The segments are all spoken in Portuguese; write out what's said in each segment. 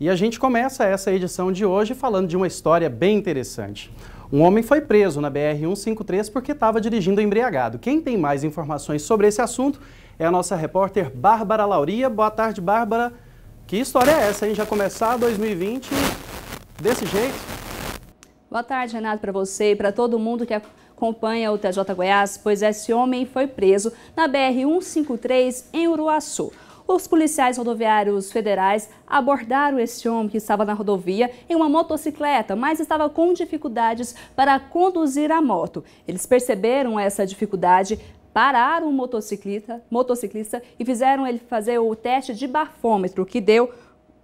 E a gente começa essa edição de hoje falando de uma história bem interessante. Um homem foi preso na BR-153 porque estava dirigindo embriagado. Quem tem mais informações sobre esse assunto é a nossa repórter Bárbara Lauria. Boa tarde, Bárbara. Que história é essa, hein? Já começar 2020 desse jeito? Boa tarde, Renato, para você e para todo mundo que acompanha o TJ Goiás, pois esse homem foi preso na BR-153 em Uruaçu. Os policiais rodoviários federais abordaram este homem que estava na rodovia em uma motocicleta, mas estava com dificuldades para conduzir a moto. Eles perceberam essa dificuldade, pararam o motociclista, motociclista e fizeram ele fazer o teste de bafômetro, que deu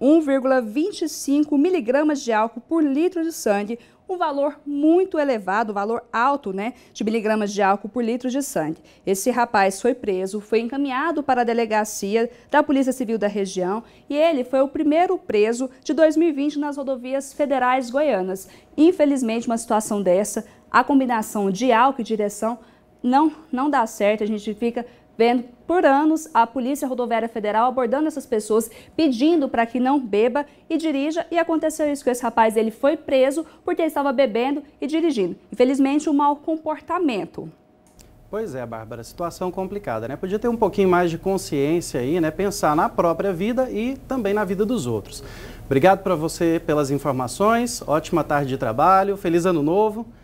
1,25 miligramas de álcool por litro de sangue, um valor muito elevado, um valor alto, né, de miligramas de álcool por litro de sangue. Esse rapaz foi preso, foi encaminhado para a delegacia da Polícia Civil da região e ele foi o primeiro preso de 2020 nas rodovias federais goianas. Infelizmente, uma situação dessa, a combinação de álcool e direção não, não dá certo, a gente fica vendo por anos a Polícia Rodoviária Federal abordando essas pessoas, pedindo para que não beba e dirija. E aconteceu isso com esse rapaz, ele foi preso porque ele estava bebendo e dirigindo. Infelizmente, um mau comportamento. Pois é, Bárbara, situação complicada, né? Podia ter um pouquinho mais de consciência aí, né? Pensar na própria vida e também na vida dos outros. Obrigado para você pelas informações, ótima tarde de trabalho, feliz ano novo.